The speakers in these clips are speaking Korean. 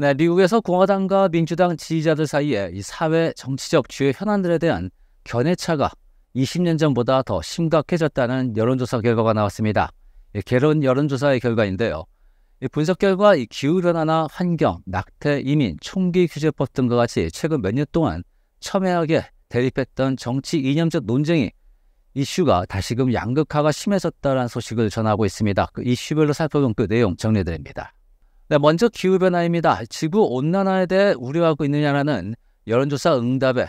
네, 미국에서 공화당과 민주당 지지자들 사이에 이 사회 정치적 주요 현안들에 대한 견해차가 20년 전보다 더 심각해졌다는 여론조사 결과가 나왔습니다. 이 개론 여론조사의 결과인데요. 이 분석 결과 이 기후변화나 환경, 낙태, 이민, 총기 규제법 등과 같이 최근 몇 년 동안 첨예하게 대립했던 정치 이념적 논쟁이 이슈가 다시금 양극화가 심해졌다는 소식을 전하고 있습니다. 그 이슈별로 살펴본 그 내용 정리드립니다. 네, 먼저 기후변화입니다. 지구 온난화에 대해 우려하고 있느냐라는 여론조사 응답에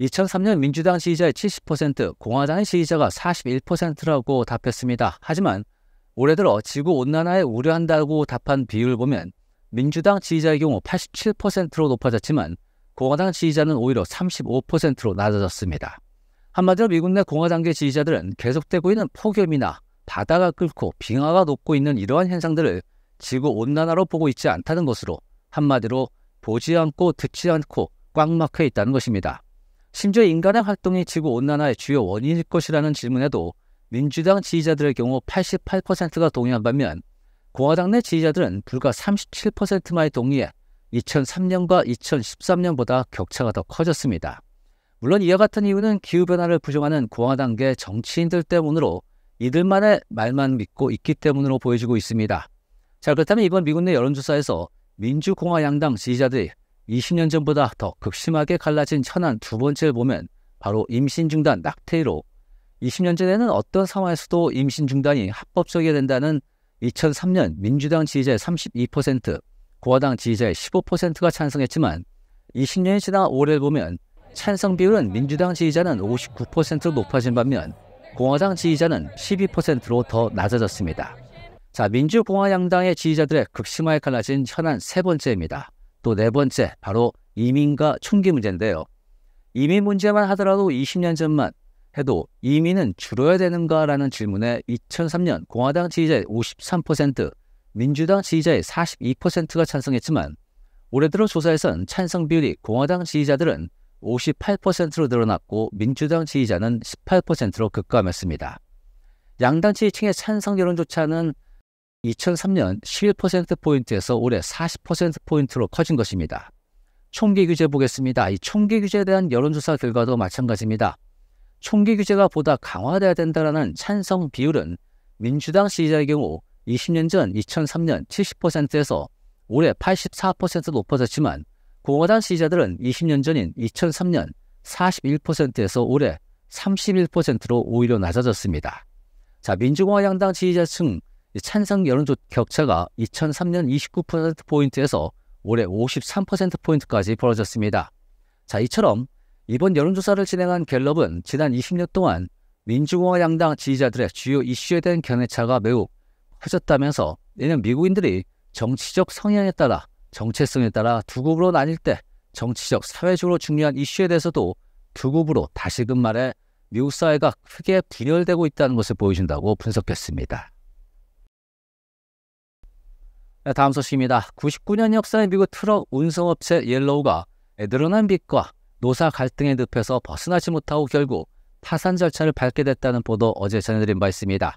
2003년 민주당 지지자의 70%, 공화당 지지자가 41%라고 답했습니다. 하지만 올해 들어 지구 온난화에 우려한다고 답한 비율을 보면 민주당 지지자의 경우 87%로 높아졌지만 공화당 지지자는 오히려 35%로 낮아졌습니다. 한마디로 미국 내 공화당계 지지자들은 계속되고 있는 폭염이나 바다가 끓고 빙하가 녹고 있는 이러한 현상들을 지구 온난화로 보고 있지 않다는 것으로 한마디로 보지 않고 듣지 않고 꽉 막혀 있다는 것입니다. 심지어 인간의 활동이 지구 온난화의 주요 원인일 것이라는 질문에도 민주당 지지자들의 경우 88%가 동의한 반면 공화당 내 지지자들은 불과 3 7만의동의에 2003년과 2013년보다 격차가 더 커졌습니다. 물론 이와 같은 이유는 기후변화를 부정하는 공화당계 정치인들 때문으로 이들만의 말만 믿고 있기 때문으로 보여지고 있습니다. 자 그렇다면 이번 미국 내 여론조사에서 민주공화 양당 지지자들이 20년 전보다 더 극심하게 갈라진 천안두 번째를 보면 바로 임신 중단 낙태로 20년 전에는 어떤 상황에서도 임신 중단이 합법적이 된다는 2003년 민주당 지지자의 32%, 고화당 지지자의 15%가 찬성했지만 20년이 지나 올해를 보면 찬성 비율은 민주당 지지자는 59%로 높아진 반면 공화당 지지자는 12%로 더 낮아졌습니다. 자, 민주공화양당의 지지자들의 극심하게 갈라진 현안 세 번째입니다. 또 네 번째, 바로 이민과 총기 문제인데요. 이민 문제만 하더라도 20년 전만 해도 이민은 줄어야 되는가라는 질문에 2003년 공화당 지지자의 53%, 민주당 지지자의 42%가 찬성했지만 올해 들어 조사에선 찬성 비율이 공화당 지지자들은 58%로 늘어났고 민주당 지지자는 18%로 급감했습니다. 양당 지지층의 찬성 여론조차는 2003년 11%포인트에서 올해 40%포인트로 커진 것입니다. 총기 규제 보겠습니다. 이 총기 규제에 대한 여론조사 결과도 마찬가지입니다. 총기 규제가 보다 강화돼야 된다는 찬성 비율은 민주당 시의자의 경우 20년 전 2003년 70%에서 올해 84% 높아졌지만 공화당 시의자들은 20년 전인 2003년 41%에서 올해 31%로 오히려 낮아졌습니다. 자, 민주공화 당 지지자층 찬성 여론조 격차가 2003년 29%포인트에서 올해 53%포인트까지 벌어졌습니다. 자, 이처럼 이번 여론조사를 진행한 갤럽은 지난 20년 동안 민주공화 양당 지지자들의 주요 이슈에 대한 견해차가 매우 커졌다면서 내년 미국인들이 정치적 성향에 따라 정체성에 따라 두 굽으로 나뉠 때 정치적 사회적으로 중요한 이슈에 대해서도 두 굽으로 다시금 말해 미국 사회가 크게 분열되고 있다는 것을 보여준다고 분석했습니다. 네, 다음 소식입니다. 99년 역사의 미국 트럭 운송업체 옐로우가 늘어난 빚과 노사 갈등에 늪혀서 벗어나지 못하고 결국 파산 절차를 밟게 됐다는 보도 어제 전해드린 바 있습니다.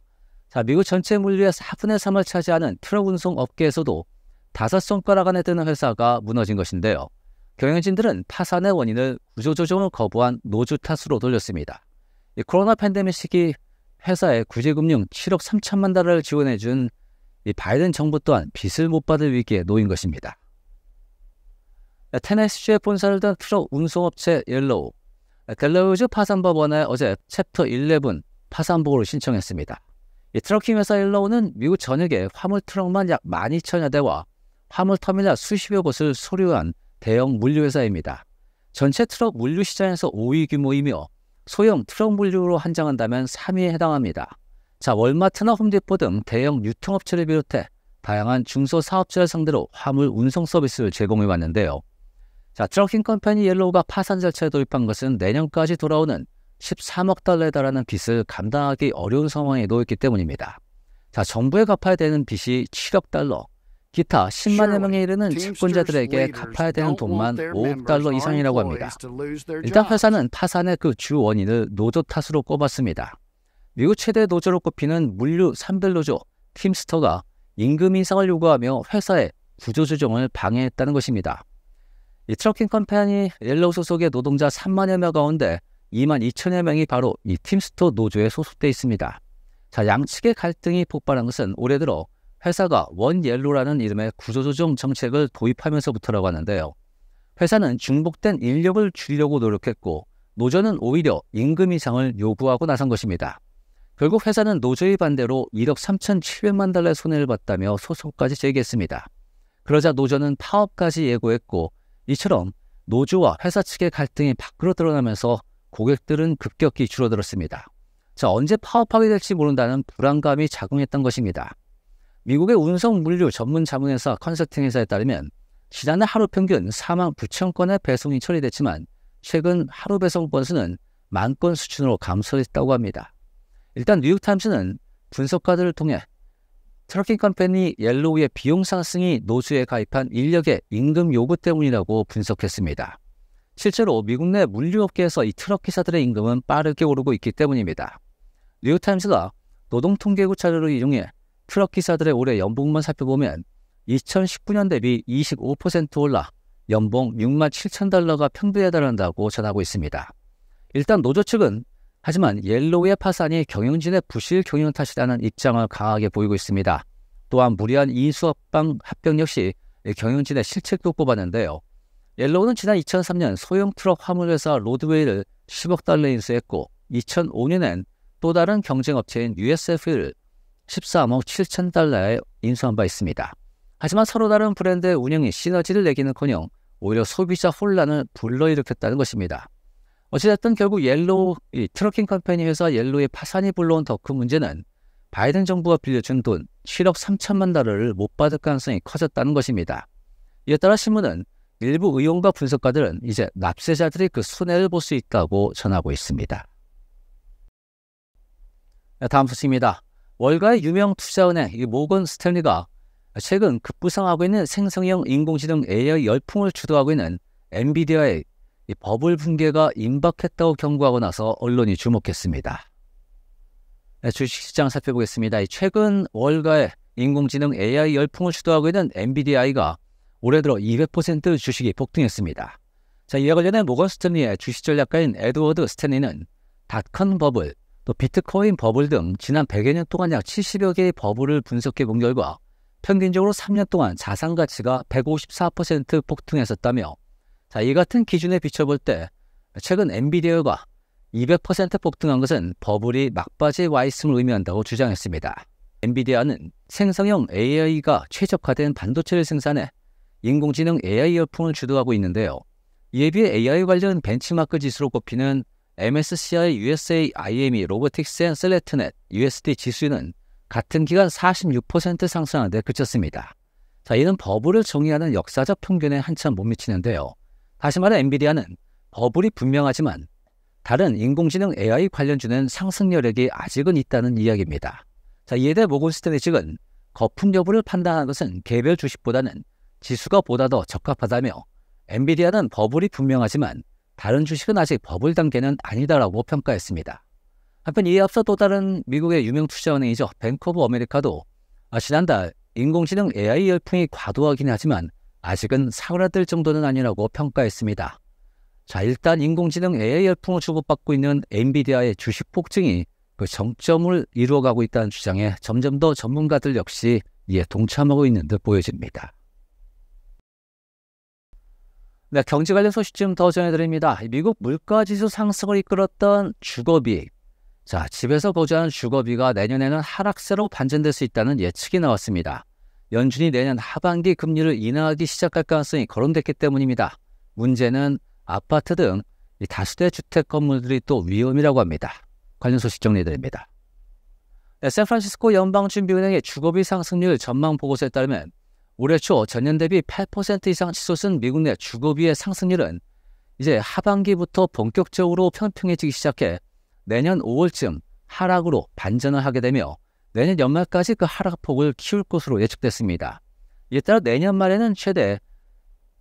자, 미국 전체 물류의 4분의 3을 차지하는 트럭 운송 업계에서도 다섯 손가락 안에 드는 회사가 무너진 것인데요. 경영진들은 파산의 원인을 구조조정을 거부한 노조 탓으로 돌렸습니다. 코로나 팬데믹 시기 회사의 구제금융 7억 3천만 달러를 지원해준 이 바이든 정부 또한 빚을 못 받을 위기에 놓인 것입니다. 테네시주의 본사를 둔 트럭 운송업체 옐로우, 델라우즈 파산법원에 어제 챕터 11 파산보호를 신청했습니다. 이 트럭킹 회사 옐로우는 미국 전역에 화물 트럭만 약1 2 0여 대와 화물 터미널 수십여 곳을 소유한 대형 물류회사입니다. 전체 트럭 물류 시장에서 5위 규모이며 소형 트럭 물류로 한정한다면 3위에 해당합니다. 자, 월마트나 홈디포 등 대형 유통업체를 비롯해 다양한 중소사업자를 상대로 화물 운송 서비스를 제공해 왔는데요. 자, 트럭킹 컴퍼니 옐로우가 파산 절차에 돌입한 것은 내년까지 돌아오는 13억 달러에 달하는 빚을 감당하기 어려운 상황에 놓였기 때문입니다. 자, 정부에 갚아야 되는 빚이 7억 달러, 기타 10만여 명에 이르는 채권자들에게 갚아야 되는 돈만 5억 달러 이상이라고 합니다. 일단 회사는 파산의 그 주 원인을 노조 탓으로 꼽았습니다. 미국 최대 노조로 꼽히는 물류 3별 노조 팀스터가 임금 인상을 요구하며 회사의 구조조정을 방해했다는 것입니다. 이 트럭킹 컴퍼니 옐로 소속의 노동자 3만여 명 가운데 2만 2천여 명이 바로 이팀스터 노조에 소속돼 있습니다. 자, 양측의 갈등이 폭발한 것은 올해 들어 회사가 원옐로라는 이름의 구조조정 정책을 도입하면서부터라고 하는데요. 회사는 중복된 인력을 줄이려고 노력했고 노조는 오히려 임금 인상을 요구하고 나선 것입니다. 결국 회사는 노조의 반대로 1억 3,700만 달러의 손해를 봤다며 소송까지 제기했습니다. 그러자 노조는 파업까지 예고했고 이처럼 노조와 회사 측의 갈등이 밖으로 드러나면서 고객들은 급격히 줄어들었습니다. 자, 언제 파업하게 될지 모른다는 불안감이 작용했던 것입니다. 미국의 운송 물류 전문 자문회사 컨설팅 회사에 따르면 지난해 하루 평균 4만 9천 건의 배송이 처리됐지만 최근 하루 배송 건수는 만 건 수준으로 감소했다고 합니다. 일단 뉴욕타임스는 분석가들을 통해 트럭킹 컴퍼니 옐로우의 비용 상승이 노수에 가입한 인력의 임금 요구 때문이라고 분석했습니다. 실제로 미국 내 물류업계에서 이 트럭 기사들의 임금은 빠르게 오르고 있기 때문입니다. 뉴욕타임스가 노동통계국 자료를 이용해 트럭 기사들의 올해 연봉만 살펴보면 2019년 대비 25% 올라 연봉 6만 7천 달러가 평균에 달한다고 전하고 있습니다. 일단 노조 측은 하지만 옐로우의 파산이 경영진의 부실 경영 탓이라는 입장을 강하게 보이고 있습니다. 또한 무리한 이수업방 합병 역시 경영진의 실책도 꼽았는데요. 옐로우는 지난 2003년 소형 트럭 화물회사 로드웨이를 10억 달러 인수했고 2005년엔 또 다른 경쟁 업체인 USF를 13억 7천 달러에 인수한 바 있습니다. 하지만 서로 다른 브랜드의 운영이 시너지를 내기는커녕 오히려 소비자 혼란을 불러일으켰다는 것입니다. 어찌됐든 결국 옐로우 음. 트럭킹 컴퍼니 회사 옐로우의 파산이 불러온 더 큰 문제는 바이든 정부가 빌려준 돈 7억 3천만 달러를 못 받을 가능성이 커졌다는 것입니다. 이에 따라 신문은 일부 의원과 분석가들은 이제 납세자들이 그 손해를 볼 수 있다고 전하고 있습니다. 네, 다음 소식입니다. 월가의 유명 투자은행 모건 스탠리가 최근 급부상하고 있는 생성형 인공지능 AI 열풍을 주도하고 있는 엔비디아의 이 버블 붕괴가 임박했다고 경고하고 나서 언론이 주목했습니다. 네, 주식시장 살펴보겠습니다. 최근 월가에 인공지능 AI 열풍을 주도하고 있는 엔비디아가 올해 들어 200% 주식이 폭등했습니다. 자, 이와 관련해 모건 스탠리의 주식 전략가인 에드워드 스탠리는 닷컴 버블, 또 비트코인 버블 등 지난 100여 년 동안 약 70여 개의 버블을 분석해 본 결과 평균적으로 3년 동안 자산 가치가 154% 폭등했었다며 자, 이 같은 기준에 비춰볼 때 최근 엔비디어가 200% 폭등한 것은 버블이 막바지에 와 있음을 의미한다고 주장했습니다. 엔비디아는 생성형 AI가 최적화된 반도체를 생산해 인공지능 AI 열풍을 주도하고 있는데요. 이에 비해 AI 관련 벤치마크 지수로 꼽히는 MSCI USA IME 로보틱스 앤 셀레트넷 USD 지수는 같은 기간 46% 상승한 데 그쳤습니다. 자, 이는 버블을 정의하는 역사적 평균에 한참 못 미치는데요. 다시 말해 엔비디아는 버블이 분명하지만 다른 인공지능 AI 관련주는 상승 여력이 아직은 있다는 이야기입니다. 자, 이에 대해 모건 스탠리 측은 거품 여부를 판단하는 것은 개별 주식보다는 지수가 보다 더 적합하다며 엔비디아는 버블이 분명하지만 다른 주식은 아직 버블 단계는 아니다라고 평가했습니다. 한편 이에 앞서 또 다른 미국의 유명 투자은행이죠. 뱅크 오브 아메리카도 지난달 인공지능 AI 열풍이 과도하긴 하지만 아직은 사그라들 정도는 아니라고 평가했습니다. 자, 일단 인공지능 AI 열풍을 주고받고 있는 엔비디아의 주식 폭증이 그 정점을 이루어가고 있다는 주장에 점점 더 전문가들 역시 이에 동참하고 있는 듯 보여집니다. 네, 경제 관련 소식 좀 더 전해드립니다. 미국 물가지수 상승을 이끌었던 주거비. 자, 집에서 거주하는 주거비가 내년에는 하락세로 반전될 수 있다는 예측이 나왔습니다. 연준이 내년 하반기 금리를 인하하기 시작할 가능성이 거론됐기 때문입니다. 문제는 아파트 등 다수대 주택 건물들이 또 위험이라고 합니다. 관련 소식 정리해드립니다. 샌프란시스코 연방준비은행의 주거비 상승률 전망 보고서에 따르면 올해 초 전년 대비 8% 이상 치솟은 미국 내 주거비의 상승률은 이제 하반기부터 본격적으로 평평해지기 시작해 내년 5월쯤 하락으로 반전을 하게 되며 내년 연말까지 그 하락폭을 키울 것으로 예측됐습니다. 이에 따라 내년 말에는 최대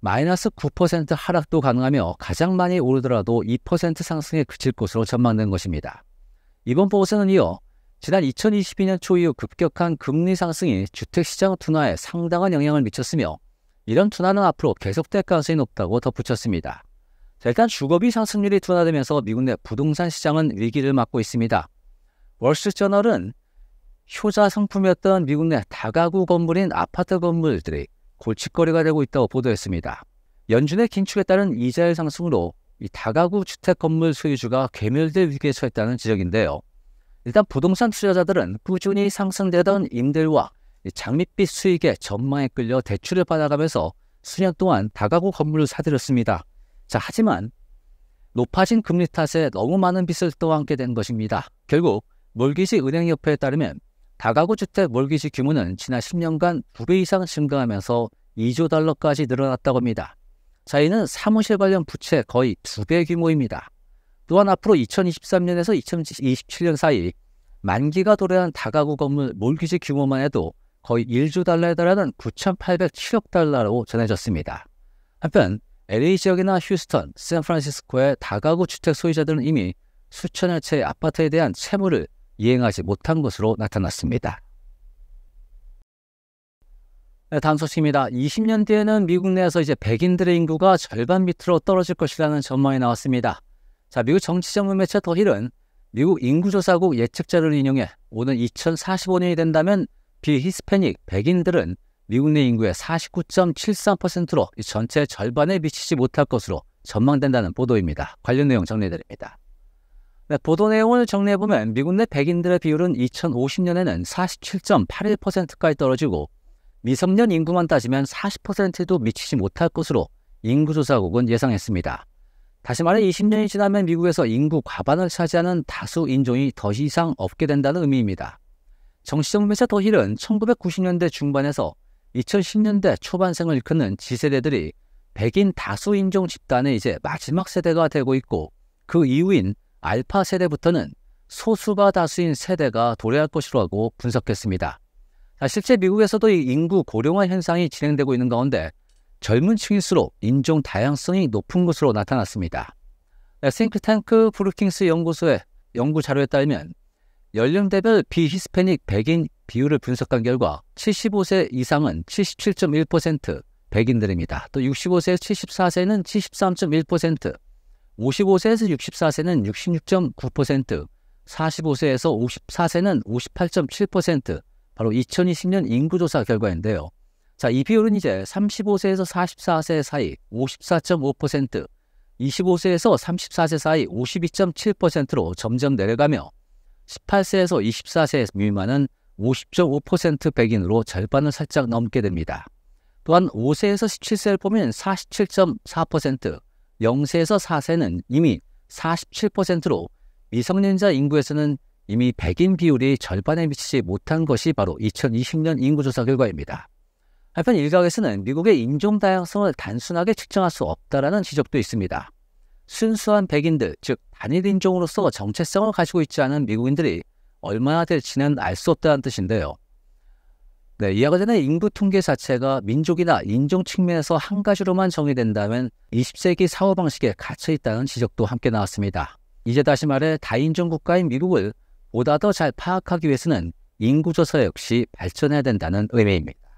마이너스 9% 하락도 가능하며 가장 많이 오르더라도 2% 상승에 그칠 것으로 전망된 것입니다. 이번 보고서는 이어 지난 2022년 초 이후 급격한 금리 상승이 주택시장 둔화에 상당한 영향을 미쳤으며 이런 둔화는 앞으로 계속될 가능성이 높다고 덧붙였습니다. 자, 일단 주거비 상승률이 둔화되면서 미국 내 부동산 시장은 위기를 맞고 있습니다. 월스트저널은 효자 상품이었던 미국 내 다가구 건물인 아파트 건물들이 골칫거리가 되고 있다고 보도했습니다. 연준의 긴축에 따른 이자율 상승으로 이 다가구 주택 건물 소유주가 괴멸될 위기에 처했다는 지적인데요. 일단 부동산 투자자들은 꾸준히 상승되던 임대료와 장밋빛 수익의 전망에 끌려 대출을 받아가면서 수년 동안 다가구 건물을 사들였습니다. 자, 하지만 높아진 금리 탓에 너무 많은 빚을 떠안게 된 것입니다. 결국 몰기지 은행협회에 따르면 다가구 주택 몰기지 규모는 지난 10년간 2배 이상 증가하면서 2조 달러까지 늘어났다고 합니다. 자이는 사무실 관련 부채 거의 2배 규모입니다. 또한 앞으로 2023년에서 2027년 사이 만기가 도래한 다가구 건물 몰기지 규모만 해도 거의 1조 달러에 달하는 9,807억 달러로 전해졌습니다. 한편 LA 지역이나 휴스턴, 샌프란시스코의 다가구 주택 소유자들은 이미 수천여 채의 아파트에 대한 채무를 이행하지 못한 것으로 나타났습니다. 네, 다음 소식입니다. 20년 뒤에는 미국 내에서 이제 백인들의 인구가 절반 밑으로 떨어질 것이라는 전망이 나왔습니다. 자, 미국 정치 전문 매체 더 힐은 미국 인구조사국 예측자를 인용해 오는 2045년이 된다면 비히스패닉 백인들은 미국 내 인구의 49.73%로 전체 절반에 미치지 못할 것으로 전망된다는 보도입니다. 관련 내용 정리드립니다. 네, 보도 내용을 정리해보면 미국 내 백인들의 비율은 2050년에는 47.81%까지 떨어지고 미성년 인구만 따지면 40%도 에 미치지 못할 것으로 인구조사국은 예상했습니다. 다시 말해 20년이 지나면 미국에서 인구 과반을 차지하는 다수 인종이 더 이상 없게 된다는 의미입니다. 정치적 매사더 힐은 1990년대 중반에서 2010년대 초반생을 일컫는 지세대들이 백인 다수 인종 집단의 이제 마지막 세대가 되고 있고 그 이후인 알파 세대부터는 소수가 다수인 세대가 도래할 것이라고 분석했습니다. 실제 미국에서도 인구 고령화 현상이 진행되고 있는 가운데 젊은 층일수록 인종 다양성이 높은 것으로 나타났습니다. 싱크탱크 브루킹스 연구소의 연구 자료에 따르면 연령대별 비히스패닉 백인 비율을 분석한 결과 75세 이상은 77.1%, 백인들입니다. 또6 5세 74세는 55세에서 64세는 66.9%, 45세에서 54세는 58.7%, 바로 2020년 인구조사 결과인데요. 자, 이 비율은 이제 35세에서 44세 사이 54.5%, 25세에서 34세 사이 52.7%로 점점 내려가며 18세에서 24세 미만은 50.5% 백인으로 절반을 살짝 넘게 됩니다. 또한 5세에서 17세를 보면 47.4%, 0세에서 4세는 이미 47%로 미성년자 인구에서는 이미 백인 비율이 절반에 미치지 못한 것이 바로 2020년 인구조사 결과입니다. 한편 일각에서는 미국의 인종 다양성을 단순하게 측정할 수 없다라는 지적도 있습니다. 순수한 백인들, 즉 단일 인종으로서 정체성을 가지고 있지 않은 미국인들이 얼마나 될지는 알 수 없다는 뜻인데요. 네, 이와 관련해 인구 통계 자체가 민족이나 인종 측면에서 한 가지로만 정의된다면 20세기 사후 방식에 갇혀 있다는 지적도 함께 나왔습니다. 이제 다시 말해 다인종 국가인 미국을 보다 더 잘 파악하기 위해서는 인구 조사 역시 발전해야 된다는 의미입니다.